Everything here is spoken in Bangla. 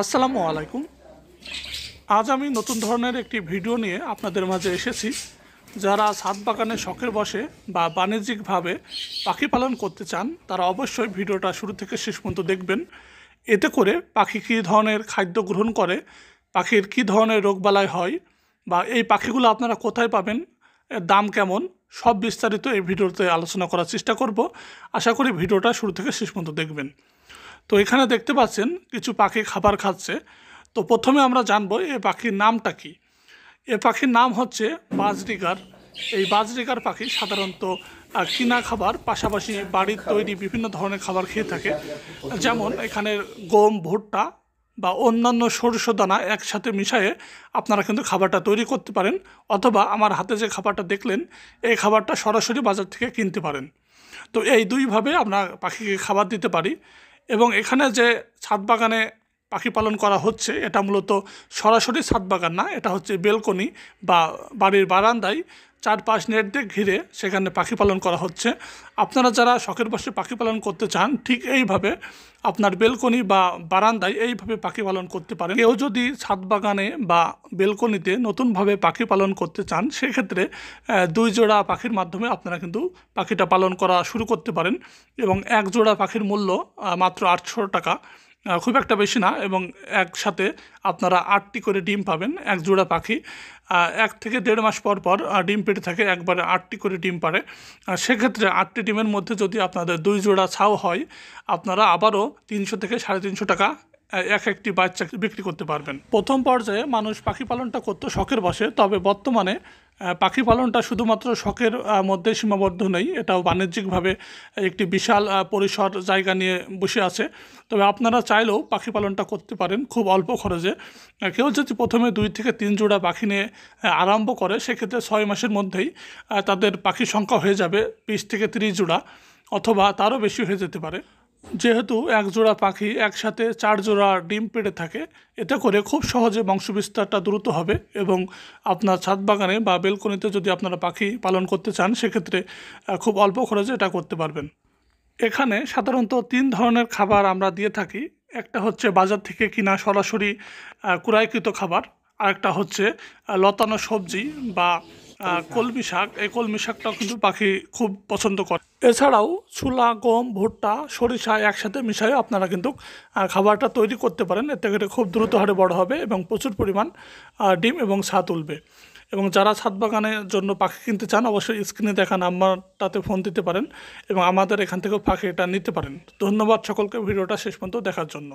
আসসালামু আলাইকুম আজ আমি নতুন ধরনের একটি ভিডিও নিয়ে আপনাদের মাঝে এসেছি যারা ছাদ বাগানে শখের বসে বা বাণিজ্যিকভাবে পাখি পালন করতে চান তারা অবশ্যই ভিডিওটা শুরু থেকে শেষ পর্যন্ত দেখবেন এতে করে পাখি কী ধরনের খাদ্য গ্রহণ করে পাখির কী ধরনের রোগবালাই হয় বা এই পাখিগুলো আপনারা কোথায় পাবেন এর দাম কেমন সব বিস্তারিত এই ভিডিওতে আলোচনা করার চেষ্টা করব আশা করি ভিডিওটা শুরু থেকে শেষ পর্যন্ত দেখবেন তো এখানে দেখতে পাচ্ছেন কিছু পাখি খাবার খাচ্ছে তো প্রথমে আমরা জানবো এ পাখির নামটা কি এ পাখির নাম হচ্ছে বাজরিকার এই বাজরিকার পাখি সাধারণত কিনা খাবার পাশাপাশি বাড়ির তৈরি বিভিন্ন ধরনের খাবার খেয়ে থাকে যেমন এখানে গম ভুট্টা বা অন্যান্য সরষ দানা একসাথে মিশায়ে আপনারা কিন্তু খাবারটা তৈরি করতে পারেন অথবা আমার হাতে যে খাবারটা দেখলেন এই খাবারটা সরাসরি বাজার থেকে কিনতে পারেন তো এই দুইভাবে আমরা পাখিকে খাবার দিতে পারি এবং এখানে যে ছাদ বাগানে পাখি পালন করা হচ্ছে এটা মূলত সরাসরি ছাদ বাগান না এটা হচ্ছে বেলকনি বা বাড়ির বারান্দায় চারপাশ নেট দিয়ে ঘিরে সেখানে পাখি পালন করা হচ্ছে আপনারা যারা শখের বসে পাখি পালন করতে চান ঠিক এইভাবে আপনার বেলকনি বা বারান্দায় এইভাবে পাখি পালন করতে পারেন কেউ যদি ছাদ বাগানে বা বেলকনিতে নতুনভাবে পাখি পালন করতে চান সেক্ষেত্রে দুই জোড়া পাখির মাধ্যমে আপনারা কিন্তু পাখিটা পালন করা শুরু করতে পারেন এবং এক জোড়া পাখির মূল্য মাত্র আটশো টাকা খুব একটা বেশি না এবং একসাথে আপনারা আটটি করে ডিম পাবেন এক জোড়া পাখি এক থেকে দেড় মাস পর পর ডিম পেটে থাকে একবারে আটটি করে ডিম পারে সেক্ষেত্রে আটটি ডিমের মধ্যে যদি আপনাদের দুই জোড়া ছাও হয় আপনারা আবারও তিনশো থেকে সাড়ে তিনশো টাকা এক একটি বাচ্চা বিক্রি করতে পারবেন প্রথম পর্যায়ে মানুষ পাখি পালনটা করতো শখের বসে তবে বর্তমানে পাখি পালনটা শুধুমাত্র শখের মধ্যে সীমাবদ্ধ নেই এটাও বাণিজ্যিকভাবে একটি বিশাল পরিসর জায়গা নিয়ে বসে আছে তবে আপনারা চাইলেও পাখি পালনটা করতে পারেন খুব অল্প খরচে কেউ যদি প্রথমে দুই থেকে তিন জোড়া পাখি নিয়ে আরম্ভ করে সেক্ষেত্রে ছয় মাসের মধ্যেই তাদের পাখির সংখ্যা হয়ে যাবে বিশ থেকে তিরিশ জোড়া অথবা তারও বেশি হয়ে যেতে পারে যেহেতু এক জোড়া পাখি একসাথে চার জোড়া ডিম পেড়ে থাকে এতে করে খুব সহজে বংশবিস্তারটা দ্রুত হবে এবং আপনার ছাদ বাগানে বা বেলকনিতে যদি আপনারা পাখি পালন করতে চান সেক্ষেত্রে খুব অল্প খরচে এটা করতে পারবেন এখানে সাধারণত তিন ধরনের খাবার আমরা দিয়ে থাকি একটা হচ্ছে বাজার থেকে কিনা সরাসরি ক্রয়কৃত খাবার আরেকটা হচ্ছে লতানো সবজি বা কলমি শাক এই কলমি শাকটাও কিন্তু পাখি খুব পছন্দ করে এছাড়াও ছোলা গম ভুট্টা সরিষা একসাথে মিশাইও আপনারা কিন্তু খাবারটা তৈরি করতে পারেন এতে করে খুব দ্রুত হারে বড় হবে এবং প্রচুর পরিমাণ ডিম এবং সা তুলবে এবং যারা ছাদ বাগানের জন্য পাখি কিনতে চান অবশ্যই স্ক্রিনে দেখা নাম্বারটাতে ফোন দিতে পারেন এবং আমাদের এখান থেকেও পাখিটা নিতে পারেন ধন্যবাদ সকলকে ভিডিওটা শেষ পর্যন্ত দেখার জন্য